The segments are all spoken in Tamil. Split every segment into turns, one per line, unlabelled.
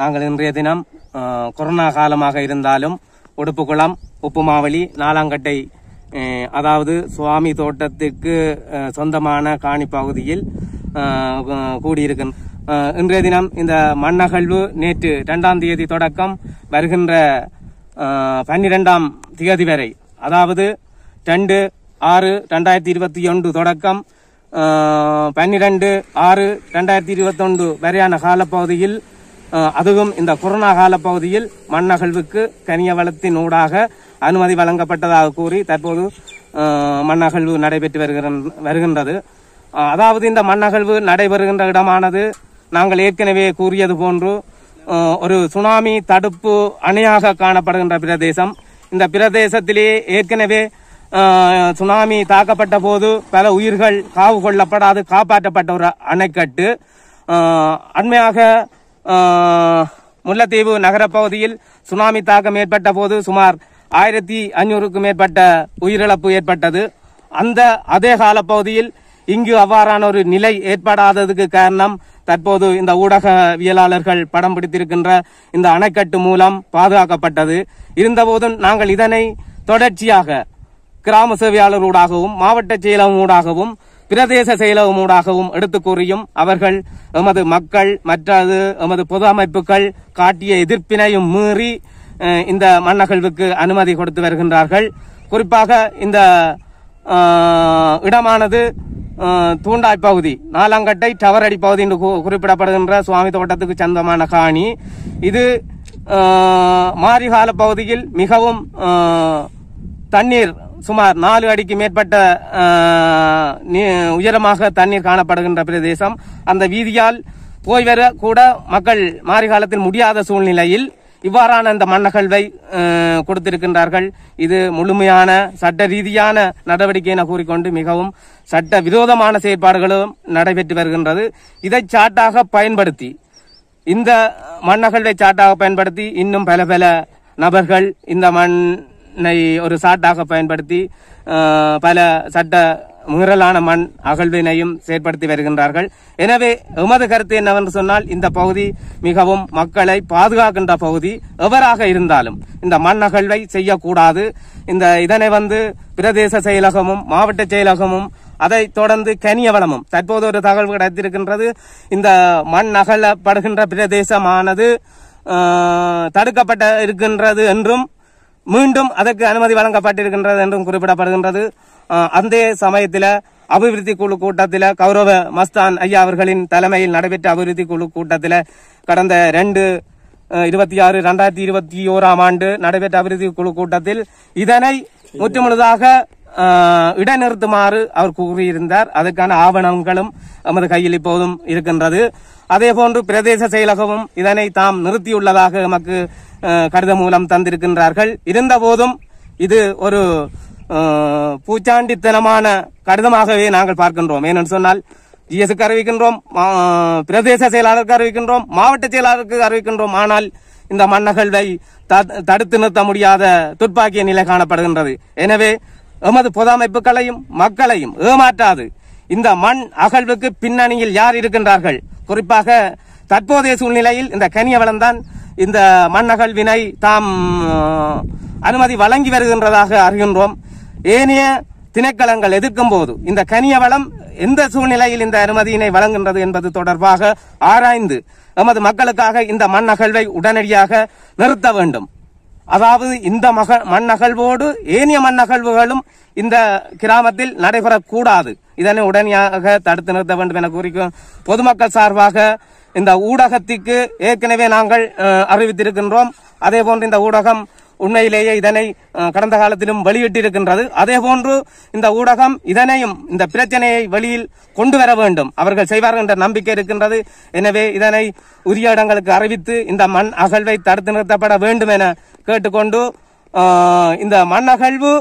நாங்கள் இன்றைய தினம் கொரோனா காலமாக இருந்தாலும் உடுப்புக்குளம் உப்புமாவளி நாலாங்கட்டை அதாவது சுவாமி தோட்டத்திற்கு சொந்தமான காணி பகுதியில் கூடியிருக்கும் இன்றைய தினம் இந்த மண்ணகழ்வு நேற்று இரண்டாம் தேதி தொடக்கம் வருகின்ற பன்னிரெண்டாம் தேதி வரை அதாவது ரெண்டு ஆறு ரெண்டாயிரத்தி இருபத்தி ஒன்று தொடக்கம் பன்னிரெண்டு ஆறு ரெண்டாயிரத்தி இருபத்தொன்று வரையான காலப்பகுதியில் அதுவும் இந்த கொரோனா கால பகுதியில் மண்ணகழ்வுக்கு கனிய வளத்தின் ஊடாக அனுமதி வழங்கப்பட்டதாக கூறி தற்போது மண்ணகழ்வு நடைபெற்று வருகிற வருகின்றது அதாவது இந்த மண்ணகழ்வு நடைபெறுகின்ற இடமானது நாங்கள் ஏற்கனவே கூறியது போன்று ஒரு சுனாமி தடுப்பு அணையாக காணப்படுகின்ற பிரதேசம் இந்த பிரதேசத்திலே ஏற்கனவே சுனாமி தாக்கப்பட்ட போது பல உயிர்கள் காவு கொள்ளப்படாது காப்பாற்றப்பட்ட ஒரு அணைக்கட்டு அண்மையாக முல்லைத்தீவு நகரப்பகுதியில் சுனாமி தாக்கம் ஏற்பட்ட போது சுமார் ஆயிரத்தி ஐநூறுக்கும் மேற்பட்ட உயிரிழப்பு ஏற்பட்டது அந்த அதே கால பகுதியில் இங்கு அவ்வாறான ஒரு நிலை ஏற்படாததுக்கு காரணம் தற்போது இந்த ஊடகவியலாளர்கள் படம் பிடித்திருக்கின்ற இந்த அணைக்கட்டு மூலம் பாதுகாக்கப்பட்டது இருந்தபோதும் நாங்கள் இதனை தொடர்ச்சியாக கிராம சேவையாளர்களூடாகவும் மாவட்ட செயலகமூடாகவும் பிரதேச செயலகமூடாகவும் எடுத்துக் கூறியும் அவர்கள் எமது மக்கள் மற்றது எமது பொது அமைப்புகள் காட்டிய எதிர்ப்பினையும் மீறி இந்த மண்ணகழ்வுக்கு அனுமதி கொடுத்து வருகின்றார்கள் குறிப்பாக இந்த இடமானது தூண்டாய் பகுதி நாலாங்கட்டை டவரடி பகுதி என்று குறிப்பிடப்படுகின்ற சுவாமி தோட்டத்துக்கு சொந்தமான காணி இது மாரிகால பகுதியில் மிகவும் தண்ணீர் சுமார் நாலு அடிக்கு மேற்பட்ட உயரமாக தண்ணீர் காணப்படுகின்ற பிரதேசம் அந்த வீதியால் போய் வர கூட மக்கள் மாறி காலத்தில் முடியாத சூழ்நிலையில் இவ்வாறான இந்த மன்னகழ்வை கொடுத்திருக்கின்றார்கள் இது முழுமையான சட்ட ரீதியான நடவடிக்கை என கூறிக்கொண்டு மிகவும் சட்ட விரோதமான செயற்பாடுகளும் நடைபெற்று வருகின்றது இதை சாட்டாக பயன்படுத்தி இந்த மன்னகழ்வை சாட்டாக பயன்படுத்தி இன்னும் பல பல நபர்கள் இந்த மண் மண்ணை ஒரு சாட்டாக பயன்படுத்தி பல சட்ட முரலான மண் அகழ்வினையும் செயற்படுத்தி வருகின்றார்கள் எனவே எமது கருத்து என்னவென்று சொன்னால் இந்த பகுதி மிகவும் மக்களை பாதுகாக்கின்ற பகுதி எவராக இருந்தாலும் இந்த மண் அகழ்வை செய்யக்கூடாது இந்த இதனை வந்து பிரதேச செயலகமும் மாவட்ட செயலகமும் அதை தொடர்ந்து கனியவளமும் தற்போது ஒரு தகவல் கிடைத்திருக்கின்றது இந்த மண் அகழப்படுகின்ற பிரதேசமானது தடுக்கப்பட்ட இருக்கின்றது என்றும் மீண்டும் அதற்கு அனுமதி வழங்கப்பட்டிருக்கின்றது என்றும் குறிப்பிடப்படுகின்றது அந்த சமயத்தில் அபிவிருத்தி குழு கூட்டத்தில் கௌரவ மஸ்தான் ஐயா அவர்களின் தலைமையில் நடைபெற்ற அபிவிருத்தி குழு கூட்டத்தில் கடந்த ரெண்டு இருபத்தி ஆறு ரெண்டாயிரத்தி இருபத்தி ஓராம் ஆண்டு நடைபெற்ற அபிவிருத்தி குழு கூட்டத்தில் இதனை முற்றுமுழுதாக இடைநிறுத்துமாறு அவர் கூறியிருந்தார் அதற்கான ஆவணங்களும் எமது கையில் இப்போதும் இருக்கின்றது அதேபோன்று பிரதேச செயலகமும் இதனை தாம் நிறுத்தியுள்ளதாக எமக்கு கடிதம் மூலம் தந்திருக்கின்றார்கள் இருந்த போதும் இது ஒரு பூச்சாண்டித்தனமான கடிதமாகவே நாங்கள் பார்க்கின்றோம் ஏனென்று சொன்னால் ஜிஎஸ்க்கு அறிவிக்கின்றோம் பிரதேச செயலாளருக்கு அறிவிக்கின்றோம் மாவட்ட செயலாளருக்கு அறிவிக்கின்றோம் ஆனால் இந்த மன்னகழ்வை தடுத்து நிறுத்த முடியாத துப்பாக்கிய நிலை காணப்படுகின்றது எனவே எமது பொது அமைப்புகளையும் மக்களையும் ஏமாற்றாது இந்த மண் அகழ்வுக்கு பின்னணியில் யார் இருக்கின்றார்கள் குறிப்பாக தற்போதைய சூழ்நிலையில் இந்த கனிய வளம்தான் இந்த மண்ணகல் வினை தாம் அனுமதி வழங்கி வருகின்றதாக அறிகின்றோம் ஏனைய திணைக்களங்கள் எதிர்க்கும் போது இந்த கனிய வளம் எந்த சூழ்நிலையில் இந்த அனுமதியினை வழங்குகின்றது என்பது தொடர்பாக ஆராய்ந்து எமது மக்களுக்காக இந்த மண் அகழ்வை உடனடியாக நிறுத்த வேண்டும் அதாவது இந்த மக மண் அகழ்வோடு ஏனைய மண் இந்த கிராமத்தில் நடைபெறக்கூடாது இதனை உடனடியாக தடுத்து நிறுத்த வேண்டும் என கூறிக்கும் பொதுமக்கள் சார்பாக இந்த ஊடகத்திற்கு ஏற்கனவே நாங்கள் அறிவித்திருக்கின்றோம் அதே போன்று இந்த ஊடகம் உண்மையிலேயே இதனை கடந்த காலத்திலும் வெளியிட்டிருக்கின்றது அதே போன்று இந்த ஊடகம் இதனையும் இந்த பிரச்சனையை வெளியில் கொண்டு வர வேண்டும் அவர்கள் செய்வார்கள் என்ற நம்பிக்கை இருக்கின்றது எனவே இதனை உரிய இடங்களுக்கு அறிவித்து இந்த மண் அகழ்வை தடுத்து நிறுத்தப்பட வேண்டும் என கேட்டுக்கொண்டு இந்த மண் அகழ்வு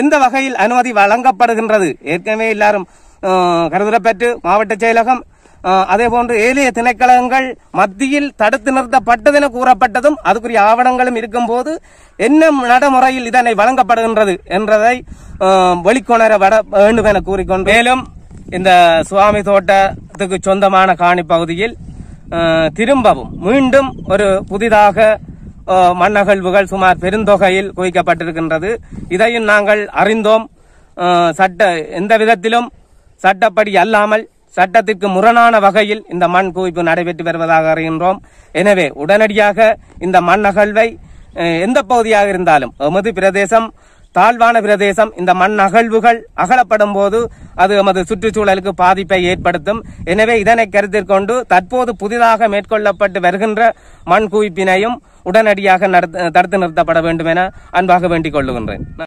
எந்த வகையில் அனுமதி வழங்கப்படுகின்றது ஏற்கனவே எல்லாரும் கருதுரப்பற்று மாவட்ட செயலகம் அதே போன்று ஏனைய திணைக்களங்கள் மத்தியில் தடுத்து நிறுத்தப்பட்டதென கூறப்பட்டதும் அதுக்குரிய ஆவணங்களும் இருக்கும்போது என்ன நடைமுறையில் இதனை வழங்கப்படுகின்றது என்றதை வெளிக்கொணர வட வேண்டும் என கூறிக்கொண்டு மேலும் இந்த சுவாமி தோட்டத்துக்கு சொந்தமான காணி பகுதியில் திரும்பவும் மீண்டும் ஒரு புதிதாக மண்ணகழ்வுகள் சுமார் பெருந்தொகையில் குவிக்கப்பட்டிருக்கின்றது இதையும் நாங்கள் அறிந்தோம் சட்ட எந்த விதத்திலும் சட்டப்படி அல்லாமல் சட்டத்திற்கு முரணான வகையில் இந்த மண் குவிப்பு நடைபெற்று வருவதாக அறிகின்றோம் எனவே உடனடியாக இந்த மண் அகழ்வை எந்த பகுதியாக இருந்தாலும் எமது பிரதேசம் தாழ்வான பிரதேசம் இந்த மண் அகழ்வுகள் அகலப்படும் போது அது எமது சுற்றுச்சூழலுக்கு பாதிப்பை ஏற்படுத்தும் எனவே இதனை கருத்தில் கொண்டு தற்போது புதிதாக மேற்கொள்ளப்பட்டு வருகின்ற மண் குவிப்பினையும் உடனடியாக தடுத்து நிறுத்தப்பட வேண்டும் என அன்பாக வேண்டிக் கொள்ளுகின்றேன்